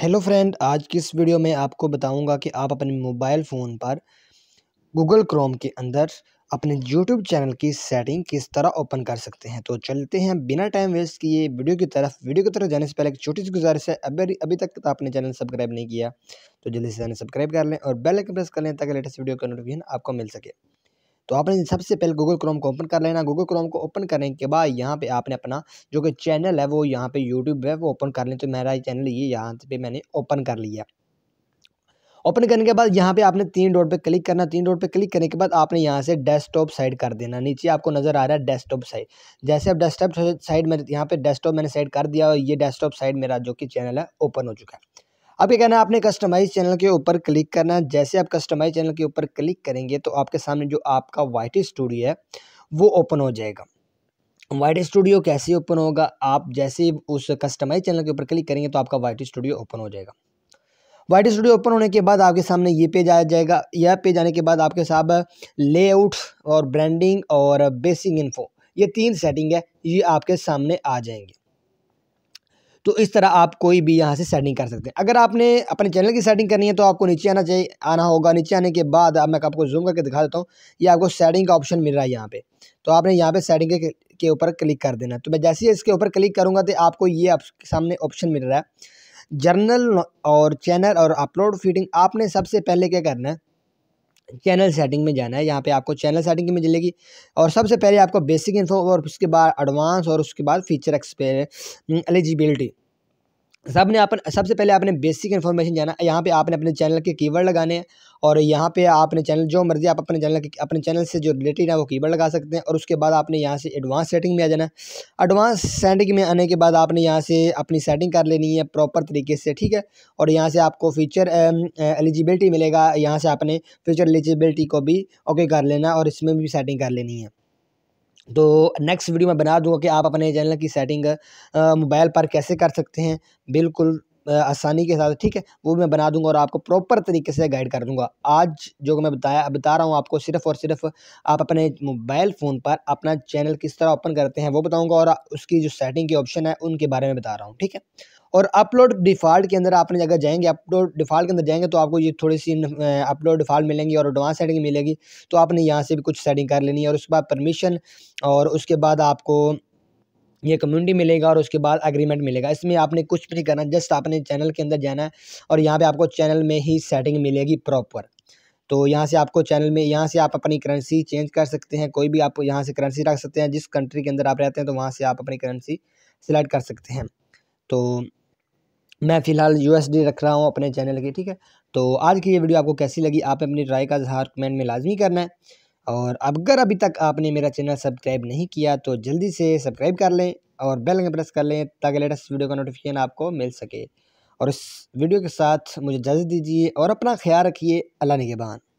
hello friend आज की इस वीडियो में आपको बताऊंगा कि आप अपने मोबाइल फ़ोन पर गूगल क्रोम के अंदर अपने यूट्यूब चैनल की सेटिंग किस तरह ओपन कर सकते हैं तो चलते हैं बिना टाइम वेस्ट किए वीडियो की तरफ वीडियो की तरफ जाने से पहले एक छोटी सी गुजारिश है अभी अभी तक तो आपने चैनल सब्सक्राइब नहीं किया तो जल्दी से जाने सब्सक्राइब कर लें और बेल आइकन प्रेस कर लें ताकि लेटेस्ट वीडियो का नोटिफिकेशन आपको मिल सके तो आपने सबसे पहले गूगल क्रोम को ओपन कर लेना गूगल क्रोम को ओपन करने के बाद यहाँ पे आपने अपना जो कि चैनल है वो यहाँ पे यूट्यूब है वो ओपन कर लें तो मेरा चैनल ये यहाँ पे मैंने ओपन कर लिया ओपन करने के बाद यहाँ पे आपने तीन डॉट पे क्लिक करना तीन डॉट पे क्लिक करने के बाद आपने यहाँ से डेस्कटॉप साइड कर देना नीचे आपको नज़र आ रहा है डेस्कटॉप साइड जैसे आप डेस्कटॉप साइड में यहाँ पे डेस्कटॉप मैंने साइड कर दिया और ये डेस्कटॉप साइड मेरा जो कि चैनल है ओपन हो चुका है अब ये कहना है आपने कस्टमाइज चैनल के ऊपर क्लिक करना है जैसे आप कस्टमाइज चैनल के ऊपर क्लिक करेंगे तो आपके सामने जो आपका वाइट स्टूडियो है वो ओपन हो जाएगा वाइट स्टूडियो कैसे ओपन होगा आप जैसे उस कस्टमाइज चैनल के ऊपर क्लिक करेंगे तो आपका वाइट स्टूडियो ओपन हो जाएगा वाइट स्टूडियो ओपन होने के बाद आपके सामने ये पेज आ जाएगा यह पेज आने के बाद आपके साहब लेआउट और ब्रांडिंग और बेसिक इन्फो ये तीन सेटिंग है ये आपके सामने आ जाएंगे तो इस तरह आप कोई भी यहाँ से सेटिंग कर सकते हैं अगर आपने अपने चैनल की सेटिंग करनी है तो आपको नीचे आना चाहिए आना होगा नीचे आने के बाद मैं आपको जूम करके दिखा देता हूँ ये आपको सेटिंग का ऑप्शन मिल रहा है यहाँ पर तो आपने यहाँ पर सेटिंग के के ऊपर क्लिक कर देना तो मैं जैसे ही इसके ऊपर क्लिक करूँगा तो आपको ये आपके सामने ऑप्शन मिल रहा है जर्नल और चैनल और अपलोड फीडिंग आपने सबसे पहले क्या करना है चैनल सेटिंग में जाना है यहाँ पे आपको चैनल सेटिंग में मिलेगी और सबसे पहले आपको बेसिक इन्फो और उसके बाद एडवांस और उसके बाद फीचर एक्सपे एलिजिबिलिटी सब ने अपन सबसे पहले आपने बेसिक इन्फॉर्मेशन जाना यहाँ पे आपने अपने चैनल के कीवर्ड लगाने हैं और यहाँ पे आपने चैनल जो मर्ज़ी आप अपने चैनल के अपने चैनल से जो रिलेटेड है वो कीवर्ड लगा सकते हैं और उसके बाद आपने यहाँ से एडवांस सेटिंग में आ जाना एडवांस सेटिंग में आने के बाद आपने यहाँ से अपनी सेटिंग कर लेनी है प्रॉपर तरीके से ठीक है और यहाँ से आपको फीचर एलिजिबिलिटी मिलेगा यहाँ से आपने फीचर एलिजिबिलिटी को भी ओके कर लेना और इसमें भी सेटिंग कर लेनी है तो नेक्स्ट वीडियो मैं बना दूंगा कि आप अपने चैनल की सेटिंग मोबाइल पर कैसे कर सकते हैं बिल्कुल आसानी के साथ ठीक है वो मैं बना दूंगा और आपको प्रॉपर तरीके से गाइड कर दूंगा आज जो मैं बताया बता रहा हूँ आपको सिर्फ और सिर्फ आप अपने मोबाइल फ़ोन पर अपना चैनल किस तरह ओपन करते हैं वो बताऊँगा और उसकी जो सेटिंग के ऑप्शन है उनके बारे में बता रहा हूँ ठीक है और अपलोड डिफ़ॉल्ट के अंदर आपने अगर जाएंगे अपलोड डिफ़ॉल्ट के अंदर जाएंगे तो आपको ये थोड़ी सी अपलोड डिफ़ॉल्ट मिलेंगी और एडवांस सेटिंग मिलेगी तो आपने यहाँ से भी कुछ सेटिंग कर लेनी है और उसके बाद परमिशन और उसके बाद आपको ये कम्युनिटी मिलेगा और उसके बाद एग्रीमेंट मिलेगा इसमें आपने कुछ भी नहीं करना जस्ट आपने चैनल के अंदर जाना है और यहाँ पर आपको चैनल में ही सेटिंग मिलेगी प्रॉपर तो यहाँ से आपको चैनल में यहाँ से आप अपनी करेंसी चेंज कर सकते हैं कोई भी आप यहाँ से करेंसी रख सकते हैं जिस कंट्री के अंदर आप रहते हैं तो वहाँ से आप अपनी करेंसी सिलेक्ट कर सकते हैं तो मैं फ़िलहाल यू रख रहा हूँ अपने चैनल की ठीक है तो आज की ये वीडियो आपको कैसी लगी आप अपनी राय का इजहार कमेंट में लाजमी करना है और अगर अभी तक आपने मेरा चैनल सब्सक्राइब नहीं किया तो जल्दी से सब्सक्राइब कर लें और बेल आइकन प्रेस कर लें ताकि लेटेस्ट वीडियो का नोटिफिकेशन आपको मिल सके और इस वीडियो के साथ मुझे इजाज़त दीजिए और अपना ख्याल रखिए अल्लाह निगेबान